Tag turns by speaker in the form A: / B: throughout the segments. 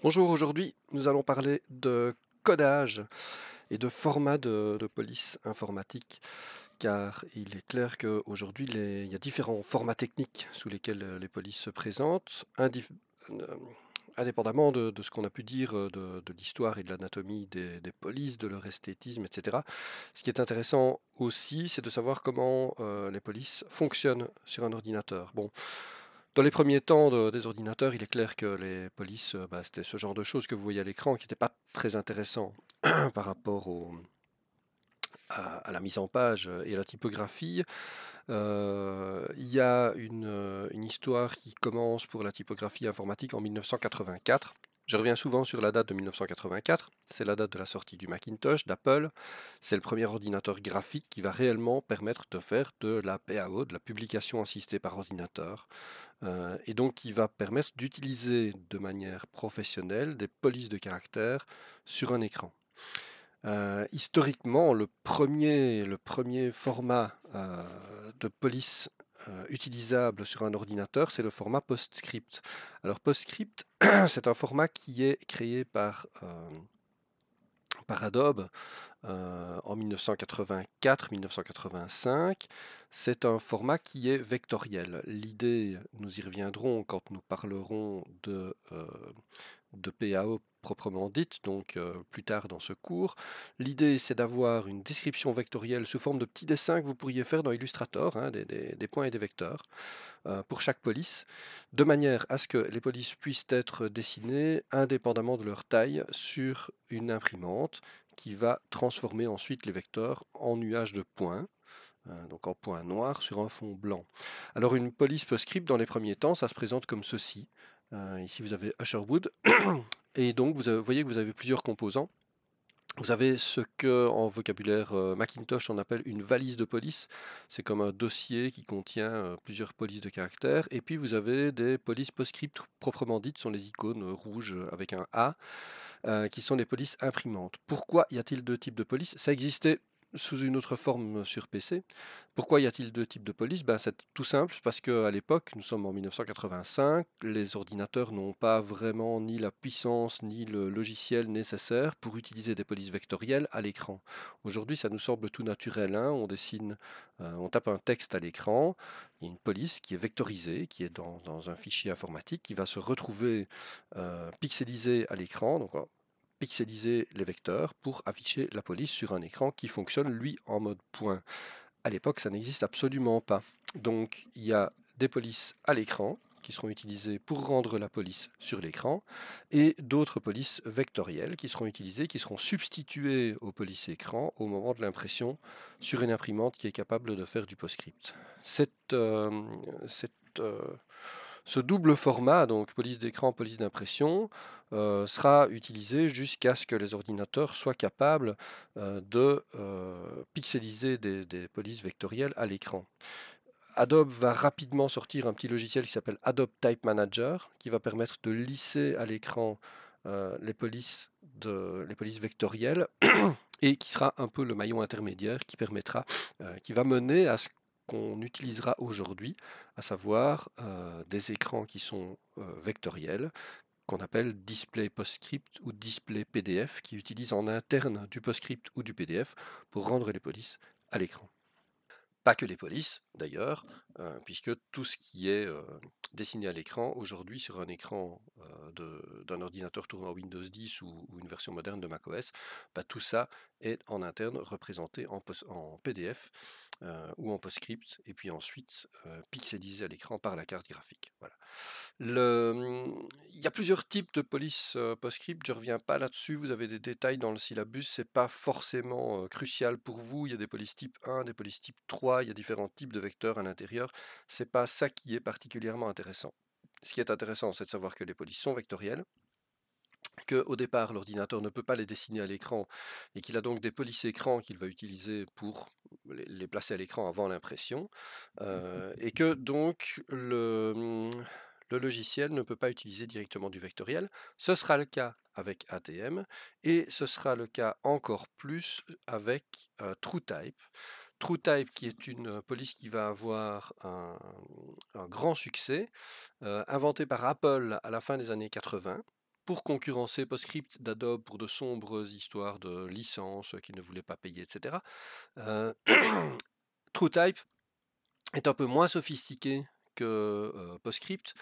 A: Bonjour, aujourd'hui nous allons parler de codage et de format de, police informatique, car il est clair qu'aujourd'hui il y a différents formats techniques sous lesquels euh, les polices se présentent, euh, indépendamment de, ce qu'on a pu dire euh, de, l'histoire et de l'anatomie des, polices, de leur esthétisme, etc. Ce qui est intéressant aussi, c'est de savoir comment les polices fonctionnent sur un ordinateur. Bon, dans les premiers temps des ordinateurs, il est clair que les polices, euh, bah, c'était ce genre de choses que vous voyez à l'écran qui n'était pas très intéressant par rapport à, la mise en page euh, et à la typographie. Euh, il y a une histoire qui commence pour la typographie informatique en 1984 je reviens souvent sur la date de 1984, c'est la date de la sortie du Macintosh, d'Apple, c'est le premier ordinateur graphique qui va réellement permettre de faire de la PAO, de la publication assistée par ordinateur, euh, et donc qui va permettre d'utiliser de manière professionnelle des polices de caractère sur un écran. Euh, historiquement, le premier, le premier format euh, de police euh, utilisable sur un ordinateur, c'est le format PostScript. Alors PostScript, c'est un format qui est créé par, euh, Adobe euh, en 1984-1985. C'est un format qui est vectoriel. L'idée, nous y reviendrons quand nous parlerons de de PAO proprement dite, donc euh, plus tard dans ce cours. L'idée, c'est d'avoir une description vectorielle sous forme de petits dessins que vous pourriez faire dans Illustrator, hein, des, points et des vecteurs, euh, pour chaque police, de manière à ce que les polices puissent être dessinées indépendamment de leur taille sur une imprimante qui va transformer ensuite les vecteurs en nuages de points euh, donc en points noirs sur un fond blanc. Alors une police PostScript dans les premiers temps, ça se présente comme ceci. Euh, ici, vous avez Usherwood. et donc, vous, voyez que vous avez plusieurs composants. Vous avez ce que, en vocabulaire euh, Macintosh, on appelle une valise de police. C'est comme un dossier qui contient euh, plusieurs polices de caractères. Et puis vous avez des polices postscript proprement dites, sont les icônes rouges avec un A, qui sont les polices imprimantes. Pourquoi y a-t-il deux types de polices Ça existait sous une autre forme sur PC. Pourquoi y a-t-il deux types de polices ben, C'est tout simple, parce qu'à l'époque, nous sommes en 1985, les ordinateurs n'ont pas vraiment ni la puissance ni le logiciel nécessaire pour utiliser des polices vectorielles à l'écran. Aujourd'hui, ça nous semble tout naturel. Hein. on dessine, euh, on tape un texte à l'écran, une police qui est vectorisée, qui est dans, un fichier informatique, qui va se retrouver euh, pixelisée à l'écran pixeliser les vecteurs pour afficher la police sur un écran qui fonctionne, lui, en mode point. À l'époque, ça n'existe absolument pas. Donc, il y a des polices à l'écran qui seront utilisées pour rendre la police sur l'écran, et d'autres polices vectorielles qui seront utilisées, qui seront substituées aux polices écran au moment de l'impression sur une imprimante qui est capable de faire du PostScript. Cette, euh, euh, ce double format, donc police d'écran, police d'impression, euh, sera utilisé jusqu'à ce que les ordinateurs soient capables euh, de euh, pixeliser des, polices vectorielles à l'écran. Adobe va rapidement sortir un petit logiciel qui s'appelle Adobe Type Manager, qui va permettre de lisser à l'écran les, polices de, les polices vectorielles et qui sera un peu le maillon intermédiaire qui permettra, qui va mener à ce qu'on utilisera aujourd'hui, à savoir des écrans qui sont vectoriels, qu'on appelle display PostScript ou display PDF, qui utilise en interne du PostScript ou du PDF pour rendre les polices à l'écran. Pas que les polices, d'ailleurs, euh, puisque tout ce qui est euh, dessiné à l'écran, aujourd'hui sur un écran euh, d'un ordinateur tournant Windows 10 ou, une version moderne de macOS, bah, tout ça est en interne représenté en, en PDF ou en PostScript, et puis ensuite pixelisé à l'écran par la carte graphique. Voilà. Mmh, il y a plusieurs types de police PostScript, je ne reviens pas là-dessus, vous avez des détails dans le syllabus, ce n'est pas forcément crucial pour vous, il y a des polices type 1, des polices type 3, il y a différents types de vecteurs à l'intérieur, ce n'est pas ça qui est particulièrement intéressant. Ce qui est intéressant, c'est de savoir que les polices sont vectorielles, qu'au départ l'ordinateur ne peut pas les dessiner à l'écran et qu'il a donc des polices écran qu'il va utiliser pour les placer à l'écran avant l'impression euh, et que donc mmh, le, logiciel ne peut pas utiliser directement du vectoriel. Ce sera le cas avec ATM et ce sera le cas encore plus euh, avec euh, TrueType. TrueType qui est une police qui va avoir un, grand succès, inventée par Apple à la fin des années 80 pour concurrencer PostScript d'Adobe pour de sombres histoires de licences euh, qu'il ne voulait pas payer, etc. Euh, TrueType est un peu moins sophistiqué que euh, PostScript.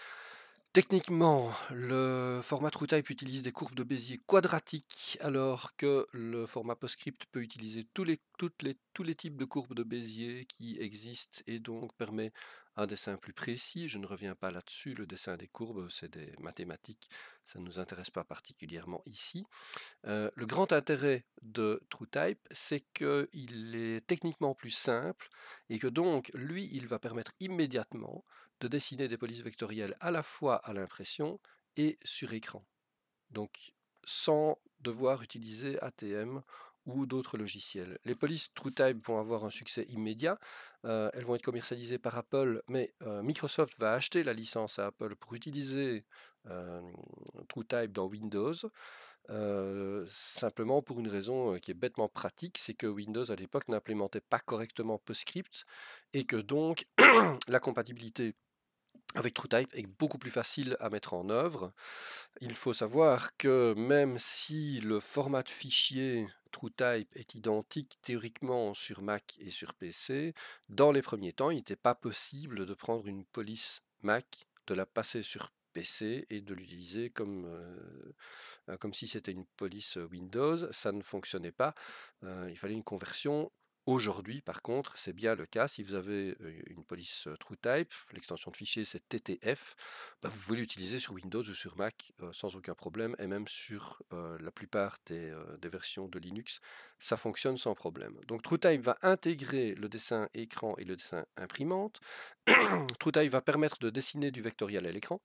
A: Techniquement, le format TrueType utilise des courbes de Bézier quadratiques, alors que le format PostScript peut utiliser tous les, tous les types de courbes de Bézier qui existent et donc permet un dessin plus précis, je ne reviens pas là-dessus, le dessin des courbes, c'est des mathématiques, ça ne nous intéresse pas particulièrement ici. le grand intérêt de TrueType, c'est qu'il est techniquement plus simple et que donc, lui, il va permettre immédiatement de dessiner des polices vectorielles à la fois à l'impression et sur écran. Donc, sans devoir utiliser ATM d'autres logiciels. Les polices TrueType vont avoir un succès immédiat. Euh, elles vont être commercialisées par Apple, mais euh, Microsoft va acheter la licence à Apple pour utiliser euh, TrueType dans Windows. simplement pour une raison qui est bêtement pratique, c'est que Windows à l'époque n'implémentait pas correctement PostScript et que donc la compatibilité avec TrueType est beaucoup plus facile à mettre en œuvre. Il faut savoir que même si le format de fichier TrueType est identique théoriquement sur Mac et sur PC, dans les premiers temps, il n'était pas possible de prendre une police Mac, de la passer sur PC et de l'utiliser comme, euh, comme si c'était une police euh, Windows. Ça ne fonctionnait pas. Euh, il fallait une conversion Aujourd'hui, par contre, c'est bien le cas. Si vous avez une police TrueType, l'extension de fichier c'est TTF, bah, vous pouvez l'utiliser sur Windows ou sur Mac sans aucun problème et même sur la plupart des, versions de Linux, ça fonctionne sans problème. Donc TrueType va intégrer le dessin écran et le dessin imprimante. TrueType va permettre de dessiner du vectoriel à l'écran.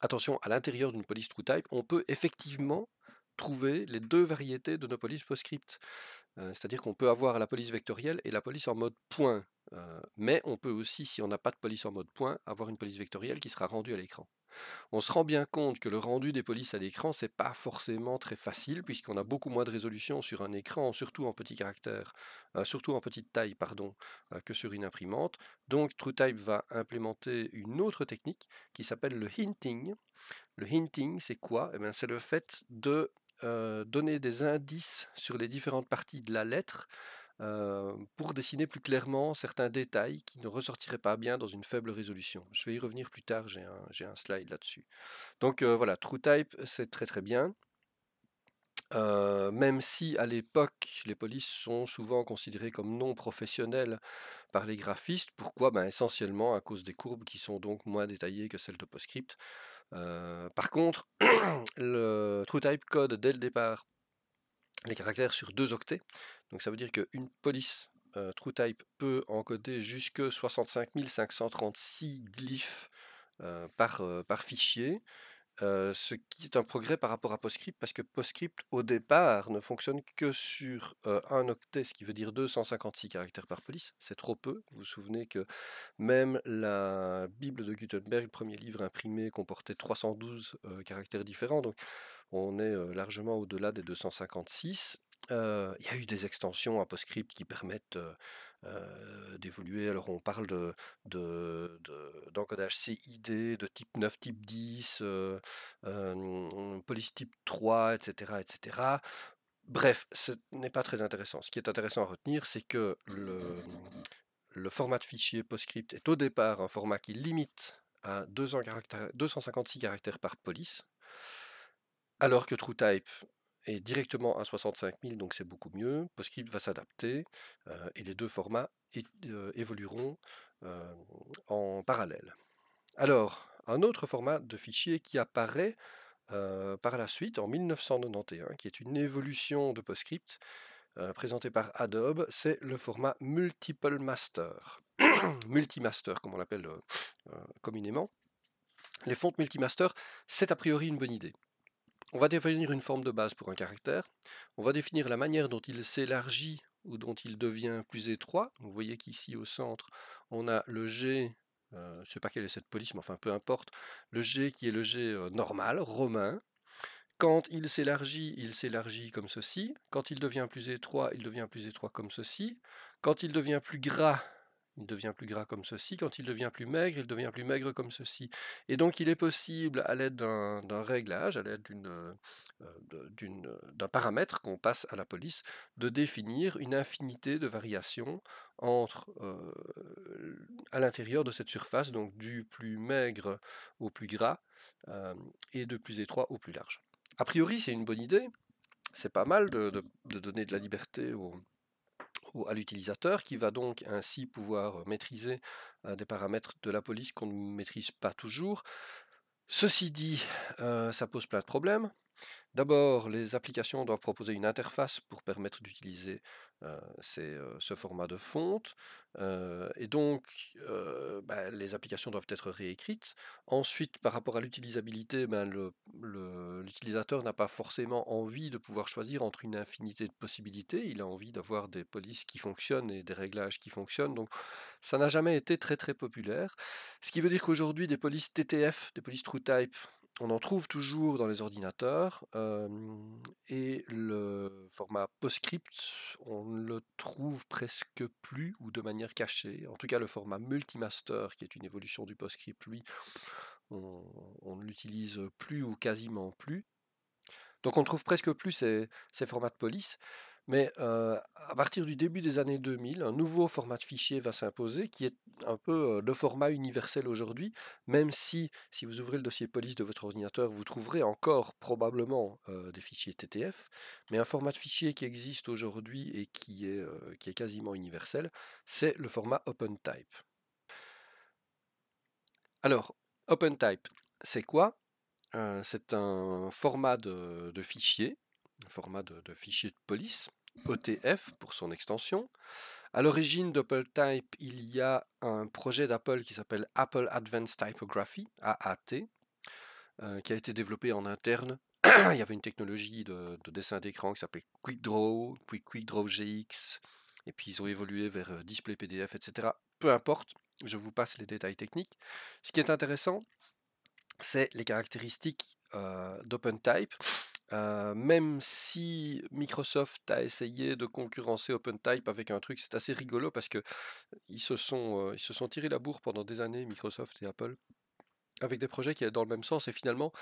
A: Attention, à l'intérieur d'une police TrueType, on peut effectivement trouver les deux variétés de nos polices PostScript. C'est-à-dire qu'on peut avoir la police vectorielle et la police en mode point. mais on peut aussi, si on n'a pas de police en mode point, avoir une police vectorielle qui sera rendue à l'écran. On se rend bien compte que le rendu des polices à l'écran, c'est pas forcément très facile, puisqu'on a beaucoup moins de résolution sur un écran, surtout en petit caractère, surtout en petite taille, pardon, que sur une imprimante. Donc TrueType va implémenter une autre technique qui s'appelle le hinting. Le hinting, c'est quoi eh ben, C'est le fait de euh, donner des indices sur les différentes parties de la lettre euh, pour dessiner plus clairement certains détails qui ne ressortiraient pas bien dans une faible résolution. Je vais y revenir plus tard, j'ai un, slide là-dessus. Donc euh, voilà, TrueType, c'est très très bien. même si à l'époque les polices sont souvent considérées comme non professionnelles par les graphistes, pourquoi ben, Essentiellement à cause des courbes qui sont donc moins détaillées que celles de PostScript par contre, le TrueType code dès le départ les caractères sur deux octets. Donc ça veut dire qu'une police TrueType peut encoder jusque 65 536 glyphes par, par fichier. Euh, ce qui est un progrès par rapport à PostScript, parce que PostScript, au départ, ne fonctionne que sur euh, un octet, ce qui veut dire 256 caractères par police. C'est trop peu. Vous vous souvenez que même la Bible de Gutenberg, le premier livre imprimé, comportait 312 euh, caractères différents. Donc, on est largement au-delà des 256 il y a eu des extensions à PostScript qui permettent d'évoluer. Alors on parle d'encodage CID, de type 9, type 10, police type 3, etc. etc. Bref, ce n'est pas très intéressant. Ce qui est intéressant à retenir, c'est que le, format de fichier PostScript est au départ un format qui limite à 256 caractères par police, alors que TrueType et directement à 65 000, donc c'est beaucoup mieux. PostScript va s'adapter euh, et les deux formats euh, évolueront euh, en parallèle. Alors, un autre format de fichier qui apparaît par la suite en 1991, qui est une évolution de PostScript présentée par Adobe, c'est le format Multiple Master, Multimaster comme on l'appelle communément. Les fontes multimaster, c'est a priori une bonne idée. On va définir une forme de base pour un caractère. On va définir la manière dont il s'élargit ou dont il devient plus étroit. vous voyez qu'ici au centre, on a le G, euh, je ne sais pas quelle est cette police, mais enfin peu importe, le G qui est le G euh, normal, romain. Quand il s'élargit, il s'élargit comme ceci. Quand il devient plus étroit, il devient plus étroit comme ceci. Quand il devient plus gras, il devient plus gras comme ceci. Quand il devient plus maigre, il devient plus maigre comme ceci. Et donc, il est possible, à l'aide d'un réglage, à l'aide euh, d'un paramètre qu'on passe à la police, de définir une infinité de variations entre euh, à l'intérieur de cette surface, donc du plus maigre au plus gras euh, et de plus étroit au plus large. A priori, c'est une bonne idée. C'est pas mal de, de donner de la liberté aux ou à l'utilisateur qui va donc ainsi pouvoir maîtriser des paramètres de la police qu'on ne maîtrise pas toujours. Ceci dit, ça pose plein de problèmes. D'abord, les applications doivent proposer une interface pour permettre d'utiliser euh, euh, ce format de fonte. Euh, et donc, bah, les applications doivent être réécrites. Ensuite, par rapport à l'utilisabilité, ben, l'utilisateur n'a pas forcément envie de pouvoir choisir entre une infinité de possibilités. Il a envie d'avoir des polices qui fonctionnent et des réglages qui fonctionnent. Donc, ça n'a jamais été très très populaire. Ce qui veut dire qu'aujourd'hui, des polices TTF, des polices TrueType, on en trouve toujours dans les ordinateurs et le format PostScript, on ne le trouve presque plus ou de manière cachée. En tout cas, le format Multimaster, qui est une évolution du PostScript, lui, on, ne l'utilise plus ou quasiment plus. Donc on ne trouve presque plus ces, formats de police. Mais à partir du début des années 2000, un nouveau format de fichier va s'imposer qui est un peu le format universel aujourd'hui, même si, si vous ouvrez le dossier police de votre ordinateur, vous trouverez encore probablement des fichiers TTF, mais un format de fichier qui existe aujourd'hui et qui est, quasiment universel, c'est le format OpenType. Alors, OpenType, c'est quoi C'est un format de, fichier, un format de fichier de police, OTF pour son extension. À l'origine Type il y a un projet d'Apple qui s'appelle Apple Advanced Typography, AAT, euh, qui a été développé en interne. il y avait une technologie de, dessin d'écran qui s'appelait QuickDraw, puis QuickDraw GX, et puis ils ont évolué vers euh, Display PDF, etc. Peu importe, je vous passe les détails techniques. Ce qui est intéressant, c'est les caractéristiques euh, d'OpenType même si Microsoft a essayé de concurrencer OpenType avec un truc, c'est assez rigolo parce que ils se sont, ils se sont tirés la bourre pendant des années, Microsoft et Apple, avec des projets qui allaient dans le même sens et finalement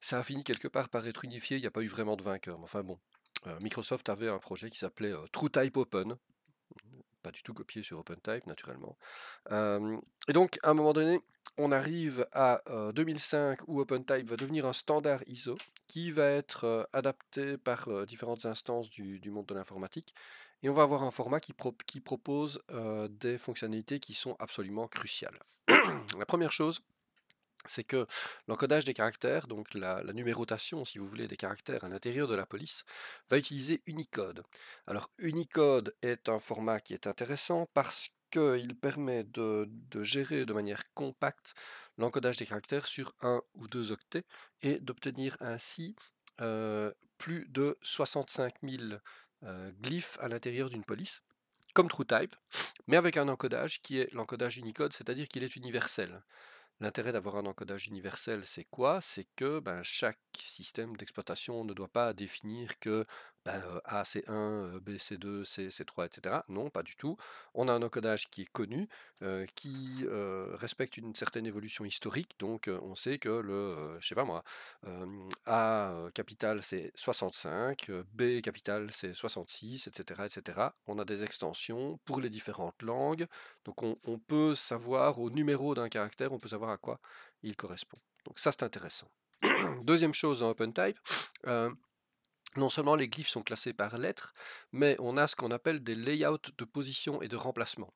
A: ça a fini quelque part par être unifié. Il n'y a pas eu vraiment de vainqueur. Mais enfin bon, Microsoft avait un projet qui s'appelait TrueType Open, pas du tout copié sur OpenType naturellement. et donc à un moment donné on arrive à 2005 où OpenType va devenir un standard ISO qui va être adapté par différentes instances du, monde de l'informatique. Et on va avoir un format qui, qui propose des fonctionnalités qui sont absolument cruciales. La première chose, c'est que l'encodage des caractères, donc la, la, numérotation, si vous voulez, des caractères à l'intérieur de la police, va utiliser Unicode. Alors Unicode est un format qui est intéressant parce que qu'il permet de, gérer de manière compacte l'encodage des caractères sur un ou deux octets et d'obtenir ainsi plus de 65 000 glyphes à l'intérieur d'une police, comme TrueType, mais avec un encodage qui est l'encodage Unicode, c'est-à-dire qu'il est universel. L'intérêt d'avoir un encodage universel, c'est quoi C'est que ben, chaque système d'exploitation ne doit pas définir que bah, a c'est 1, B c'est 2, C c 3, etc. Non, pas du tout. On a un encodage qui est connu, qui respecte une certaine évolution historique. Donc on sait que le, je sais pas moi, A capital c'est 65, B capital c'est 66, etc., etc. On a des extensions pour les différentes langues. Donc on, on peut savoir au numéro d'un caractère, on peut savoir à quoi il correspond. Donc ça c'est intéressant. Deuxième chose dans OpenType, non seulement les glyphes sont classés par lettres, mais on a ce qu'on appelle des layouts de position et de remplacement.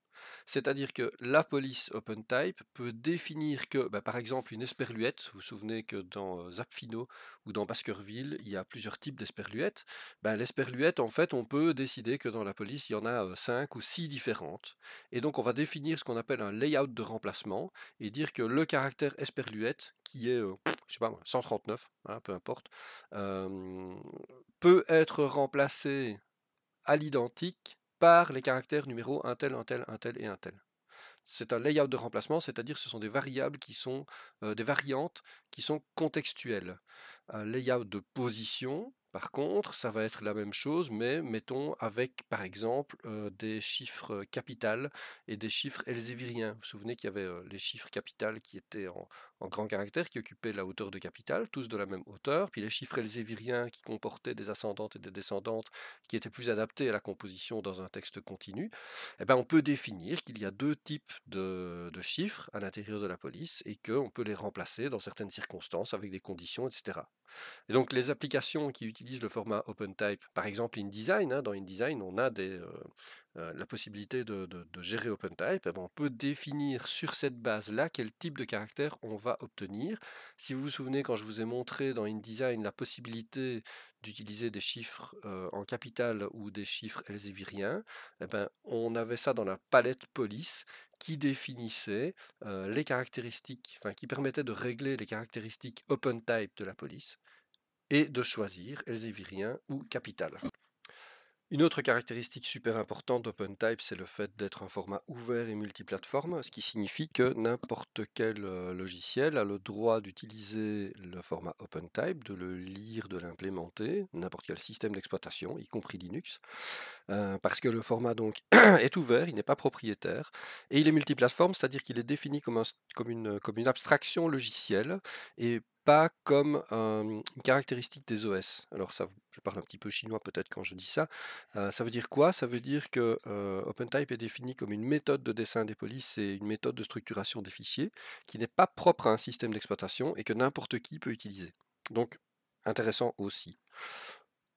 A: C'est-à-dire que la police OpenType peut définir que, bah, par exemple, une esperluette, vous vous souvenez que dans Zapfino ou dans Baskerville, il y a plusieurs types d'esperluettes, bah, l'esperluette, en fait, on peut décider que dans la police, il y en a 5 ou 6 différentes. Et donc, on va définir ce qu'on appelle un layout de remplacement et dire que le caractère esperluette, qui est, je sais pas 139, hein, peu importe, peut être remplacé à l'identique par les caractères numéros un tel, un tel, un tel et un tel. C'est un layout de remplacement, c'est-à-dire ce sont des variables qui sont euh, des variantes qui sont contextuelles. Un layout de position, par contre, ça va être la même chose, mais mettons avec, par exemple, des chiffres capitales et des chiffres elzéviriens. Vous vous souvenez qu'il y avait les chiffres capitales qui étaient en, grand caractère, qui occupaient la hauteur de capital, tous de la même hauteur, puis les chiffres elzéviriens qui comportaient des ascendantes et des descendantes, qui étaient plus adaptés à la composition dans un texte continu. Eh ben, on peut définir qu'il y a deux types de, de chiffres à l'intérieur de la police et qu'on peut les remplacer dans certaines circonstances avec des conditions, etc. Et donc les applications qui utilisent le format OpenType. Par exemple, InDesign, hein, dans InDesign, on a des, euh, euh, la possibilité de, gérer OpenType. Eh ben, on peut définir sur cette base-là quel type de caractère on va obtenir. Si vous vous souvenez, quand je vous ai montré dans InDesign la possibilité d'utiliser des chiffres euh, en capital ou des chiffres elzéviriens, et eh ben on avait ça dans la palette police qui définissait les caractéristiques, enfin qui permettait de régler les caractéristiques open type de la police et de choisir Elsevierien ou capital. Une autre caractéristique super importante d'OpenType, c'est le fait d'être un format ouvert et multiplateforme, ce qui signifie que n'importe quel euh, logiciel a le droit d'utiliser le format OpenType, de le lire, de l'implémenter, n'importe quel système d'exploitation, y compris Linux, euh, parce que le format donc est ouvert, il n'est pas propriétaire, et il est multiplateforme, c'est-à-dire qu'il est défini comme, une, comme une abstraction logicielle, et pas comme une caractéristique des OS. Alors ça, je parle un petit peu chinois peut-être quand je dis ça. ça veut dire quoi Ça veut dire que OpenType est défini comme une méthode de dessin des polices et une méthode de structuration des fichiers qui n'est pas propre à un système d'exploitation et que n'importe qui peut utiliser. Donc intéressant aussi.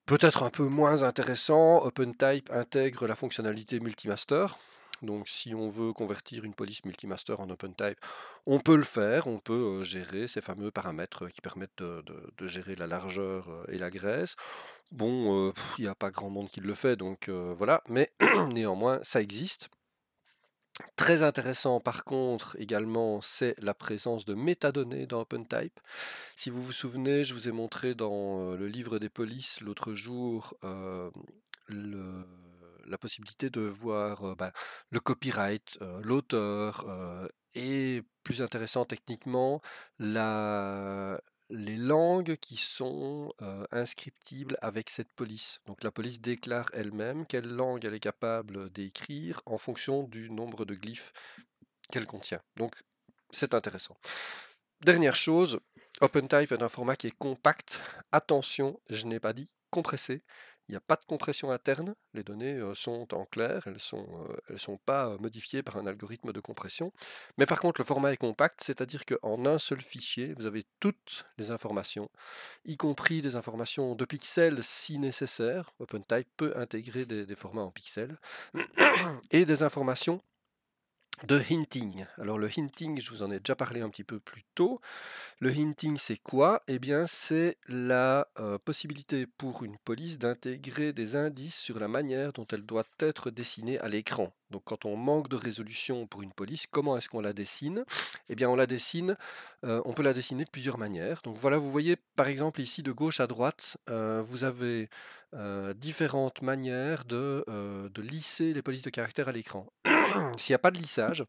A: Peut-être un peu moins intéressant, OpenType intègre la fonctionnalité multimaster, donc si on veut convertir une police multimaster en OpenType, on peut le faire, on peut gérer ces fameux paramètres qui permettent de, gérer la largeur et la graisse. Bon, il n'y a pas grand monde qui le fait, donc voilà, mais néanmoins, ça existe. Très intéressant par contre également, c'est la présence de métadonnées dans OpenType. Si vous vous souvenez, je vous ai montré dans le livre des polices l'autre jour le la possibilité de voir bah, le copyright, l'auteur et plus intéressant techniquement, la, les langues qui sont inscriptibles avec cette police. Donc la police déclare elle-même quelle langue elle est capable d'écrire en fonction du nombre de glyphes qu'elle contient. Donc c'est intéressant. Dernière chose, OpenType est un format qui est compact. Attention, je n'ai pas dit compressé. Il n'y a pas de compression interne, les données sont en clair, elles ne sont, elles sont pas modifiées par un algorithme de compression. Mais par contre, le format est compact, c'est-à-dire qu'en un seul fichier, vous avez toutes les informations, y compris des informations de pixels si nécessaire. OpenType peut intégrer des, des formats en pixels, et des informations de hinting. Alors le hinting, je vous en ai déjà parlé un petit peu plus tôt. Le hinting, c'est quoi Eh bien, c'est la euh, possibilité pour une police d'intégrer des indices sur la manière dont elle doit être dessinée à l'écran. Donc quand on manque de résolution pour une police, comment est-ce qu'on la dessine Eh bien, on la dessine, euh, on peut la dessiner de plusieurs manières. Donc voilà, vous voyez par exemple ici de gauche à droite, euh, vous avez différentes manières de, de lisser les polices de caractère à l'écran. Mmh. s'il n'y a pas de lissage,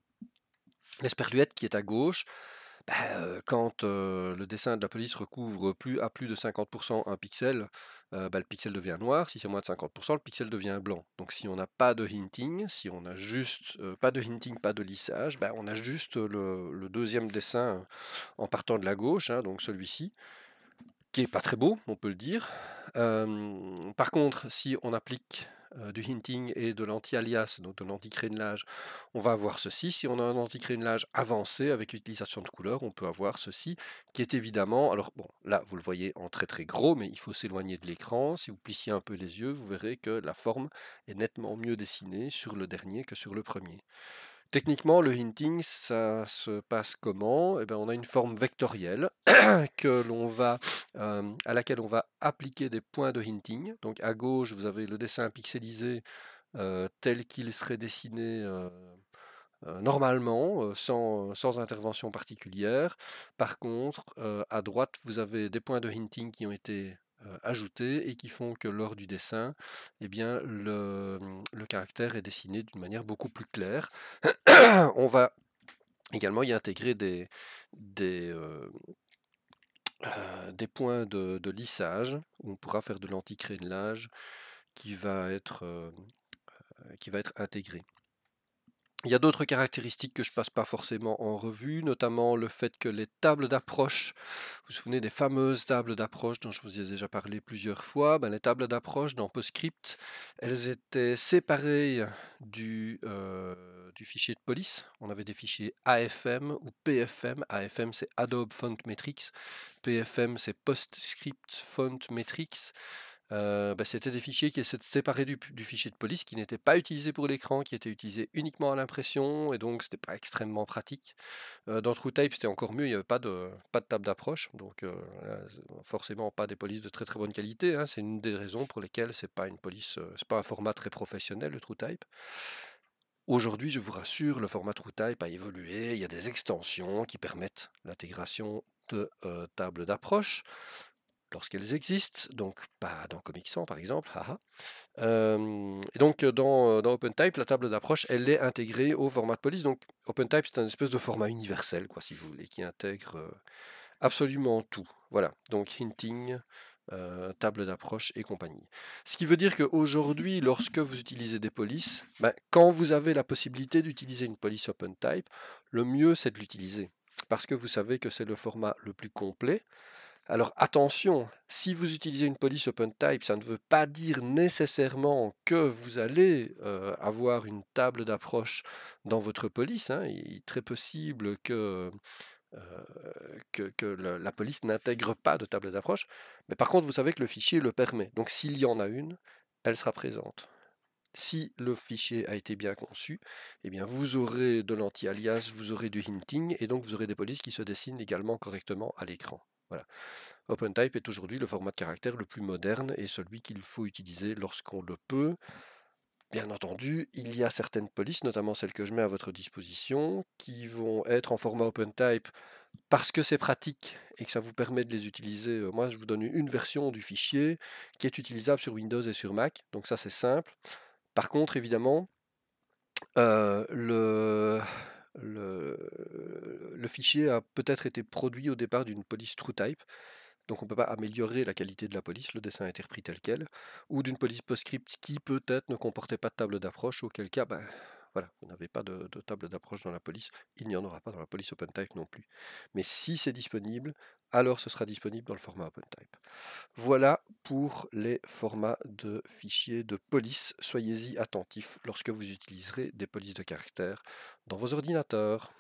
A: l'esperluette qui est à gauche, bah, quand le dessin de la police recouvre plus à plus de 50% un pixel, bah, le pixel devient noir. Si c'est moins de 50%, le pixel devient blanc. Donc si on n'a pas de hinting, si on a juste pas de hinting, pas de lissage, bah, on a juste le, deuxième dessin en partant de la gauche, hein, donc celui-ci, qui est pas très beau, on peut le dire. par contre, si on applique euh, du hinting et de l'anti-alias, donc de l'anti-crénelage, on va avoir ceci. Si on a un anti-crénelage avancé avec utilisation de couleurs, on peut avoir ceci qui est évidemment, alors bon, là vous le voyez en très très gros, mais il faut s'éloigner de l'écran. Si vous plissiez un peu les yeux, vous verrez que la forme est nettement mieux dessinée sur le dernier que sur le premier. Techniquement, le hinting, ça se passe comment eh ben, On a une forme vectorielle à laquelle on va appliquer des points de hinting. Donc à gauche, vous avez le dessin pixelisé tel qu'il serait dessiné normalement, sans, intervention particulière. Par contre, à droite, vous avez des points de hinting qui ont été euh, ajoutés et qui font que lors du dessin, eh bien, mmh, le, caractère est dessiné d'une manière beaucoup plus claire. On va également y intégrer des, des, euh, euh, des points de, lissage on pourra faire de l'anticrénelage qui va être qui va être intégré. Il y a d'autres caractéristiques que je passe pas forcément en revue, notamment le fait que les tables d'approche, vous vous souvenez des fameuses tables d'approche dont je vous ai déjà parlé plusieurs fois, ben, les tables d'approche dans PostScript, elles étaient séparées du, du fichier de police. On avait des fichiers AFM ou PFM. AFM c'est Adobe Font Metrics, PFM c'est PostScript Font Metrics. Bah, c'était des fichiers qui étaient séparés du, fichier de police, qui n'étaient pas utilisés pour l'écran, qui étaient utilisés uniquement à l'impression, et donc c'était pas extrêmement pratique. dans TrueType, c'était encore mieux, il n'y avait pas de, pas de table d'approche, donc forcément pas des polices de très très bonne qualité. Hein, c'est une des raisons pour lesquelles c'est pas une police, c'est pas un format très professionnel le TrueType. Aujourd'hui, je vous rassure, le format TrueType a évolué, il y a des extensions qui permettent l'intégration de tables d'approche lorsqu'elles existent, donc pas dans Comic Sans, par exemple. et donc dans, OpenType, la table d'approche, elle est intégrée au format de police. Donc OpenType, c'est un espèce de format universel, quoi, si vous voulez, qui intègre absolument tout. Voilà, donc hinting, table d'approche et compagnie. Ce qui veut dire qu'aujourd'hui, lorsque vous utilisez des polices, ben, quand vous avez la possibilité d'utiliser une police OpenType, le mieux c'est de l'utiliser. Parce que vous savez que c'est le format le plus complet, alors attention, si vous utilisez une police OpenType, ça ne veut pas dire nécessairement que vous allez avoir une table d'approche dans votre police. Hein. Il est très possible que, la police n'intègre pas de table d'approche. Mais par contre, vous savez que le fichier le permet. Donc s'il y en a une, elle sera présente. Si le fichier a été bien conçu, eh bien vous aurez de l'anti-alias, vous aurez du hinting, et donc vous aurez des polices qui se dessinent également correctement à l'écran. Voilà. OpenType est aujourd'hui le format de caractère le plus moderne et celui qu'il faut utiliser lorsqu'on le peut. Bien entendu, il y a certaines polices, notamment celles que je mets à votre disposition, qui vont être en format OpenType parce que c'est pratique et que ça vous permet de les utiliser. Euh, moi, je vous donne une version du fichier qui est utilisable sur Windows et sur Mac, donc ça c'est simple. Par contre, évidemment, euh, le, le, le fichier a peut-être été produit au départ d'une police TrueType, donc on ne peut pas améliorer la qualité de la police, le dessin a été repris tel quel, ou d'une police PostScript qui peut-être ne comportait pas de table d'approche, auquel cas ben, voilà, vous n'avez pas de, de table d'approche dans la police, il n'y en aura pas dans la police OpenType non plus. Mais si c'est disponible, alors ce sera disponible dans le format OpenType. Voilà pour les formats de fichiers de police. Soyez-y attentifs lorsque vous utiliserez des polices de caractères dans vos ordinateurs.